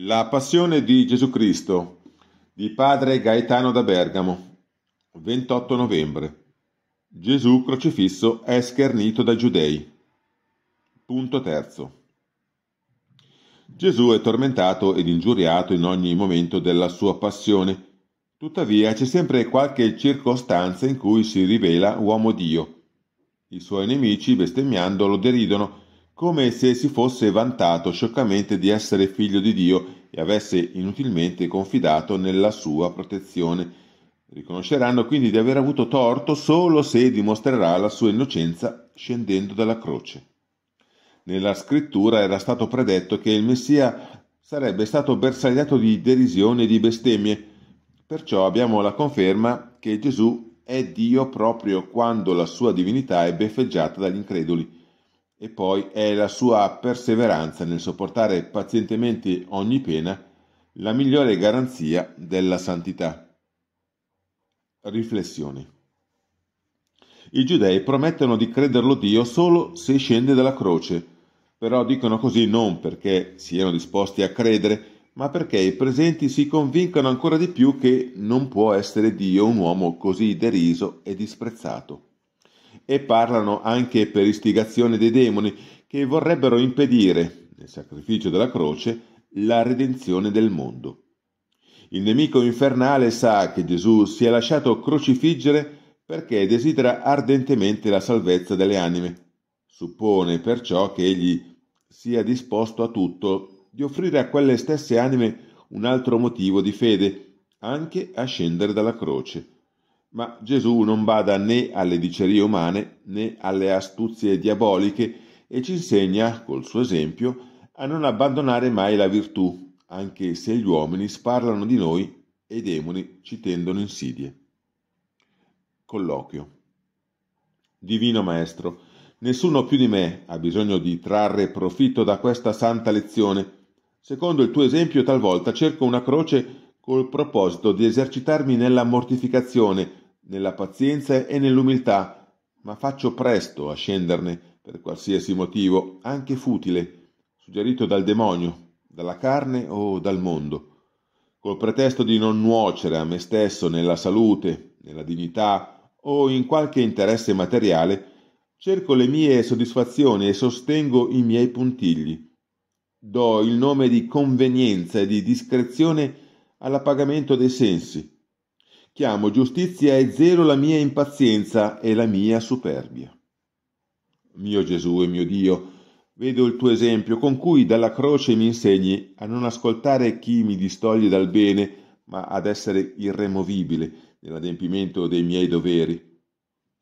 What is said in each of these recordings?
La Passione di Gesù Cristo di Padre Gaetano da Bergamo 28 novembre Gesù crocifisso è schernito dai giudei. Punto terzo. Gesù è tormentato ed ingiuriato in ogni momento della sua passione. Tuttavia c'è sempre qualche circostanza in cui si rivela uomo Dio. I suoi nemici, bestemmiando, lo deridono come se si fosse vantato scioccamente di essere figlio di Dio e avesse inutilmente confidato nella sua protezione. Riconosceranno quindi di aver avuto torto solo se dimostrerà la sua innocenza scendendo dalla croce. Nella scrittura era stato predetto che il Messia sarebbe stato bersagliato di derisione e di bestemmie, perciò abbiamo la conferma che Gesù è Dio proprio quando la sua divinità è beffeggiata dagli increduli. E poi è la sua perseveranza nel sopportare pazientemente ogni pena la migliore garanzia della santità. Riflessioni. I giudei promettono di crederlo Dio solo se scende dalla croce, però dicono così non perché siano disposti a credere, ma perché i presenti si convincano ancora di più che non può essere Dio un uomo così deriso e disprezzato e parlano anche per istigazione dei demoni che vorrebbero impedire, nel sacrificio della croce, la redenzione del mondo. Il nemico infernale sa che Gesù si è lasciato crocifiggere perché desidera ardentemente la salvezza delle anime. Suppone perciò che egli sia disposto a tutto di offrire a quelle stesse anime un altro motivo di fede, anche a scendere dalla croce ma Gesù non bada né alle dicerie umane né alle astuzie diaboliche e ci insegna, col suo esempio, a non abbandonare mai la virtù, anche se gli uomini sparlano di noi e i demoni ci tendono insidie. Colloquio. Divino Maestro, nessuno più di me ha bisogno di trarre profitto da questa santa lezione. Secondo il tuo esempio talvolta cerco una croce col proposito di esercitarmi nella mortificazione nella pazienza e nell'umiltà, ma faccio presto a scenderne per qualsiasi motivo, anche futile, suggerito dal demonio, dalla carne o dal mondo, col pretesto di non nuocere a me stesso nella salute, nella dignità o in qualche interesse materiale, cerco le mie soddisfazioni e sostengo i miei puntigli. Do il nome di convenienza e di discrezione all'appagamento dei sensi Chiamo giustizia e zelo la mia impazienza e la mia superbia. Mio Gesù e mio Dio, vedo il tuo esempio con cui dalla croce mi insegni a non ascoltare chi mi distoglie dal bene, ma ad essere irremovibile nell'adempimento dei miei doveri.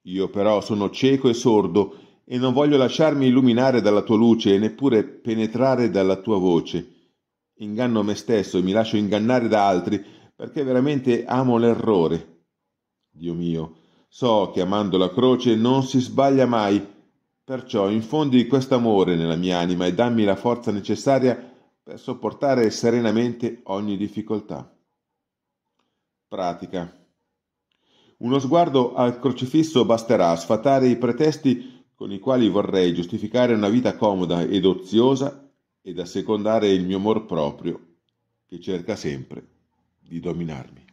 Io però sono cieco e sordo e non voglio lasciarmi illuminare dalla tua luce e neppure penetrare dalla tua voce. Inganno me stesso e mi lascio ingannare da altri perché veramente amo l'errore. Dio mio, so che amando la croce non si sbaglia mai, perciò infondi questo amore nella mia anima e dammi la forza necessaria per sopportare serenamente ogni difficoltà. Pratica. Uno sguardo al crocifisso basterà a sfatare i pretesti con i quali vorrei giustificare una vita comoda ed oziosa ed assecondare il mio amor proprio, che cerca sempre di dominarmi.